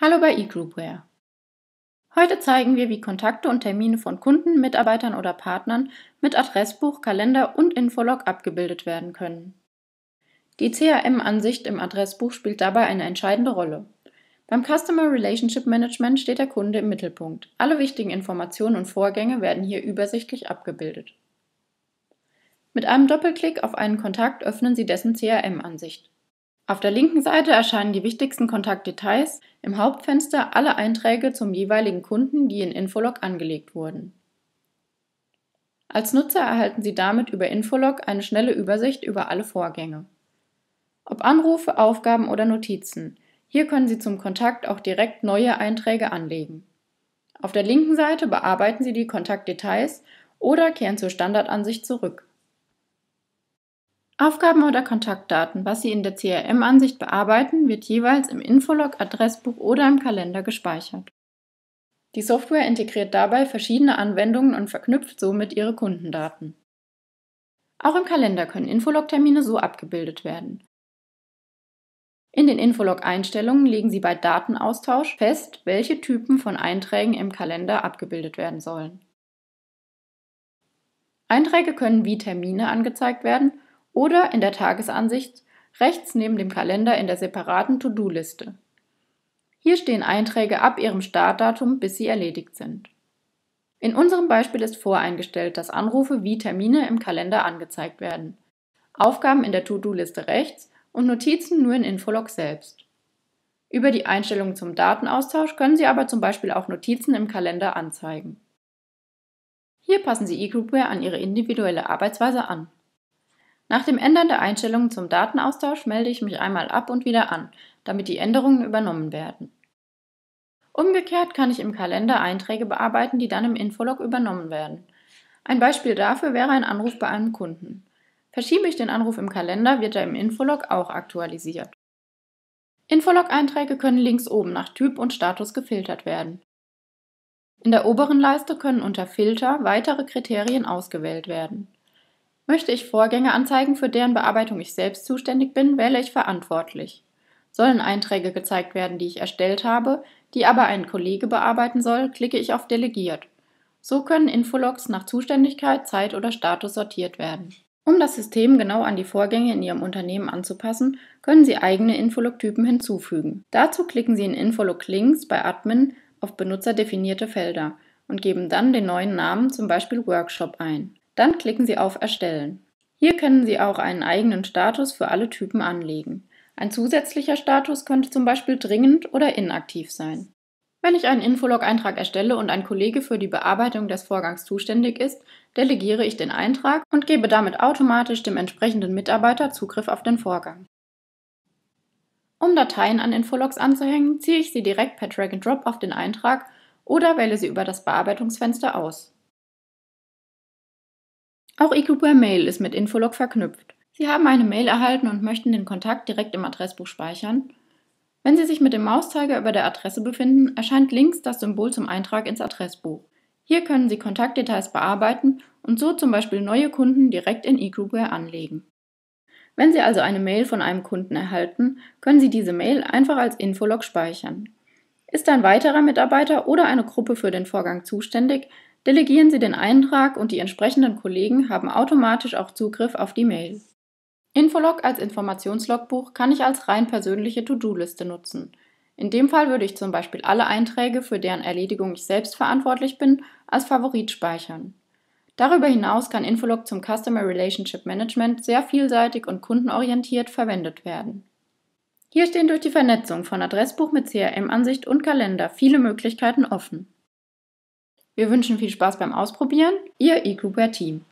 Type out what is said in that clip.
Hallo bei eGroupware. Heute zeigen wir, wie Kontakte und Termine von Kunden, Mitarbeitern oder Partnern mit Adressbuch, Kalender und Infolog abgebildet werden können. Die CRM-Ansicht im Adressbuch spielt dabei eine entscheidende Rolle. Beim Customer Relationship Management steht der Kunde im Mittelpunkt. Alle wichtigen Informationen und Vorgänge werden hier übersichtlich abgebildet. Mit einem Doppelklick auf einen Kontakt öffnen Sie dessen CRM-Ansicht. Auf der linken Seite erscheinen die wichtigsten Kontaktdetails, im Hauptfenster alle Einträge zum jeweiligen Kunden, die in Infolog angelegt wurden. Als Nutzer erhalten Sie damit über Infolog eine schnelle Übersicht über alle Vorgänge. Ob Anrufe, Aufgaben oder Notizen, hier können Sie zum Kontakt auch direkt neue Einträge anlegen. Auf der linken Seite bearbeiten Sie die Kontaktdetails oder kehren zur Standardansicht zurück. Aufgaben oder Kontaktdaten, was Sie in der CRM-Ansicht bearbeiten, wird jeweils im Infolog, Adressbuch oder im Kalender gespeichert. Die Software integriert dabei verschiedene Anwendungen und verknüpft somit ihre Kundendaten. Auch im Kalender können Infolog-Termine so abgebildet werden. In den Infolog-Einstellungen legen Sie bei Datenaustausch fest, welche Typen von Einträgen im Kalender abgebildet werden sollen. Einträge können wie Termine angezeigt werden oder in der Tagesansicht rechts neben dem Kalender in der separaten To-Do-Liste. Hier stehen Einträge ab ihrem Startdatum, bis sie erledigt sind. In unserem Beispiel ist voreingestellt, dass Anrufe wie Termine im Kalender angezeigt werden, Aufgaben in der To-Do-Liste rechts und Notizen nur in Infolog selbst. Über die Einstellungen zum Datenaustausch können Sie aber zum Beispiel auch Notizen im Kalender anzeigen. Hier passen Sie eGroupware an Ihre individuelle Arbeitsweise an. Nach dem Ändern der Einstellungen zum Datenaustausch melde ich mich einmal ab und wieder an, damit die Änderungen übernommen werden. Umgekehrt kann ich im Kalender Einträge bearbeiten, die dann im Infolog übernommen werden. Ein Beispiel dafür wäre ein Anruf bei einem Kunden. Verschiebe ich den Anruf im Kalender, wird er im Infolog auch aktualisiert. Infolog-Einträge können links oben nach Typ und Status gefiltert werden. In der oberen Leiste können unter Filter weitere Kriterien ausgewählt werden. Möchte ich Vorgänge anzeigen, für deren Bearbeitung ich selbst zuständig bin, wähle ich verantwortlich. Sollen Einträge gezeigt werden, die ich erstellt habe, die aber ein Kollege bearbeiten soll, klicke ich auf Delegiert. So können Infologs nach Zuständigkeit, Zeit oder Status sortiert werden. Um das System genau an die Vorgänge in Ihrem Unternehmen anzupassen, können Sie eigene Infolog-Typen hinzufügen. Dazu klicken Sie in Infolog links bei Admin auf benutzerdefinierte Felder und geben dann den neuen Namen, zum Beispiel Workshop, ein. Dann klicken Sie auf Erstellen. Hier können Sie auch einen eigenen Status für alle Typen anlegen. Ein zusätzlicher Status könnte zum Beispiel dringend oder inaktiv sein. Wenn ich einen Infolog-Eintrag erstelle und ein Kollege für die Bearbeitung des Vorgangs zuständig ist, delegiere ich den Eintrag und gebe damit automatisch dem entsprechenden Mitarbeiter Zugriff auf den Vorgang. Um Dateien an Infologs anzuhängen, ziehe ich sie direkt per Drag-and-Drop auf den Eintrag oder wähle sie über das Bearbeitungsfenster aus. Auch IQ e Mail ist mit Infolog verknüpft. Sie haben eine Mail erhalten und möchten den Kontakt direkt im Adressbuch speichern. Wenn Sie sich mit dem Mauszeiger über der Adresse befinden, erscheint links das Symbol zum Eintrag ins Adressbuch. Hier können Sie Kontaktdetails bearbeiten und so zum Beispiel neue Kunden direkt in eGroupware anlegen. Wenn Sie also eine Mail von einem Kunden erhalten, können Sie diese Mail einfach als Infolog speichern. Ist ein weiterer Mitarbeiter oder eine Gruppe für den Vorgang zuständig, Delegieren Sie den Eintrag und die entsprechenden Kollegen haben automatisch auch Zugriff auf die Mail. Infolog als Informationslogbuch kann ich als rein persönliche To-Do-Liste nutzen. In dem Fall würde ich zum Beispiel alle Einträge, für deren Erledigung ich selbst verantwortlich bin, als Favorit speichern. Darüber hinaus kann Infolog zum Customer Relationship Management sehr vielseitig und kundenorientiert verwendet werden. Hier stehen durch die Vernetzung von Adressbuch mit CRM-Ansicht und Kalender viele Möglichkeiten offen. Wir wünschen viel Spaß beim Ausprobieren. Ihr eCooper Team.